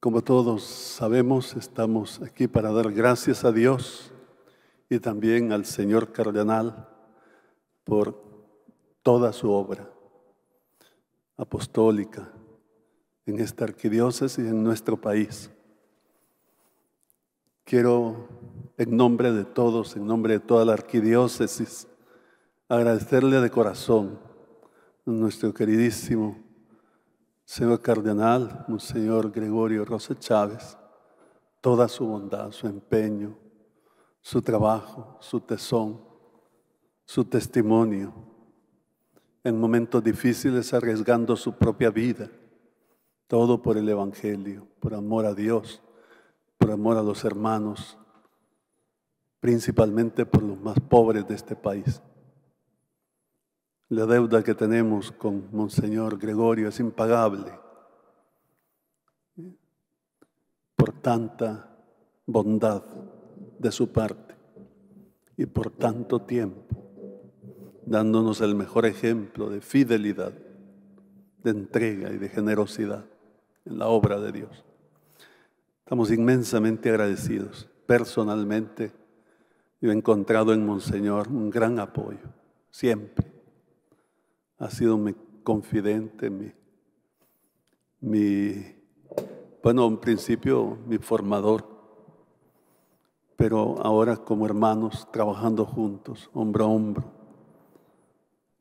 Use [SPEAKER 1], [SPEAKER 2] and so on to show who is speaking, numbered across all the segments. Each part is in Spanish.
[SPEAKER 1] Como todos sabemos, estamos aquí para dar gracias a Dios y también al señor cardenal por toda su obra apostólica en esta arquidiócesis y en nuestro país. Quiero, en nombre de todos, en nombre de toda la arquidiócesis, agradecerle de corazón a nuestro queridísimo señor cardenal, monseñor Gregorio Rosa Chávez, toda su bondad, su empeño, su trabajo, su tesón, su testimonio, en momentos difíciles arriesgando su propia vida, todo por el Evangelio, por amor a Dios, por amor a los hermanos, principalmente por los más pobres de este país. La deuda que tenemos con Monseñor Gregorio es impagable por tanta bondad de su parte y por tanto tiempo, dándonos el mejor ejemplo de fidelidad, de entrega y de generosidad en la obra de Dios. Estamos inmensamente agradecidos. Personalmente, yo he encontrado en Monseñor un gran apoyo, siempre ha sido mi confidente, mi, bueno, en principio mi formador, pero ahora como hermanos, trabajando juntos, hombro a hombro,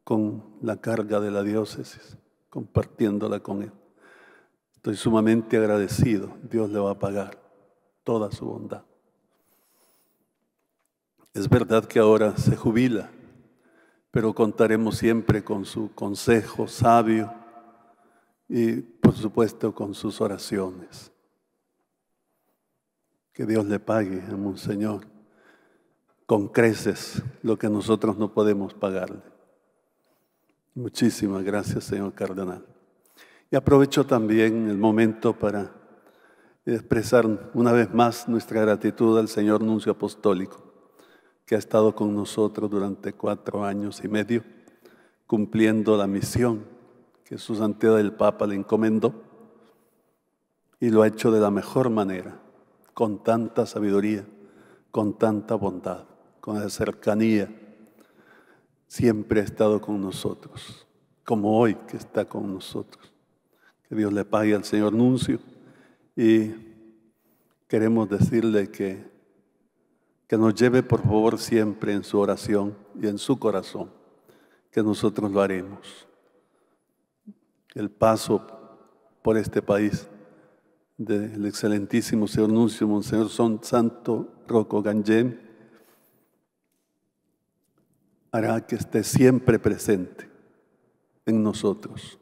[SPEAKER 1] con la carga de la diócesis, compartiéndola con él. Estoy sumamente agradecido, Dios le va a pagar toda su bondad. Es verdad que ahora se jubila pero contaremos siempre con su consejo sabio y por supuesto con sus oraciones. Que Dios le pague a Monseñor con creces lo que nosotros no podemos pagarle. Muchísimas gracias, señor cardenal. Y aprovecho también el momento para expresar una vez más nuestra gratitud al señor nuncio apostólico que ha estado con nosotros durante cuatro años y medio, cumpliendo la misión que su santidad el Papa le encomendó, y lo ha hecho de la mejor manera, con tanta sabiduría, con tanta bondad, con la cercanía. Siempre ha estado con nosotros, como hoy que está con nosotros. Que Dios le pague al Señor Nuncio y queremos decirle que que nos lleve por favor siempre en su oración y en su corazón, que nosotros lo haremos. El paso por este país del excelentísimo señor Nuncio, Monseñor Santo Rocco Ganyem, hará que esté siempre presente en nosotros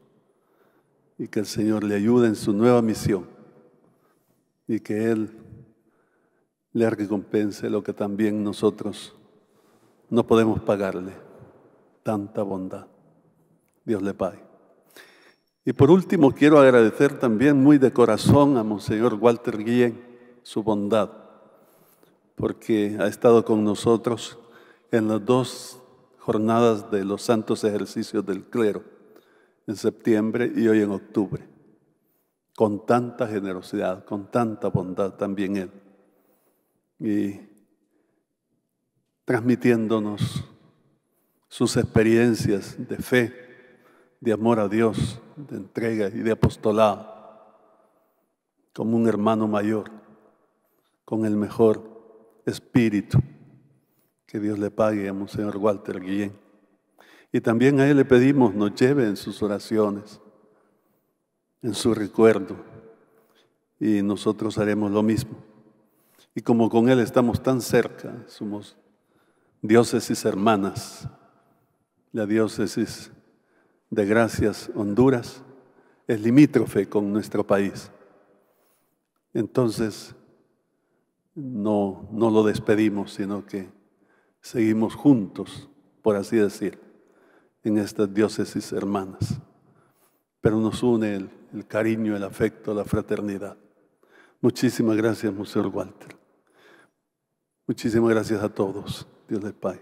[SPEAKER 1] y que el Señor le ayude en su nueva misión y que Él le recompense lo que también nosotros no podemos pagarle. Tanta bondad. Dios le pague. Y por último, quiero agradecer también muy de corazón a Monseñor Walter Guillén su bondad, porque ha estado con nosotros en las dos jornadas de los santos ejercicios del clero, en septiembre y hoy en octubre, con tanta generosidad, con tanta bondad también él y transmitiéndonos sus experiencias de fe, de amor a Dios, de entrega y de apostolado, como un hermano mayor, con el mejor espíritu. Que Dios le pague a Monseñor Walter Guillén. Y también a Él le pedimos nos lleve en sus oraciones, en su recuerdo, y nosotros haremos lo mismo. Y como con Él estamos tan cerca, somos diócesis hermanas, la diócesis de Gracias Honduras es limítrofe con nuestro país. Entonces, no, no lo despedimos, sino que seguimos juntos, por así decir, en estas diócesis hermanas. Pero nos une el, cariño, el afecto, la fraternidad. Muchísimas gracias, Mons. Walter. Muchísimas gracias a todos. Dios les pague.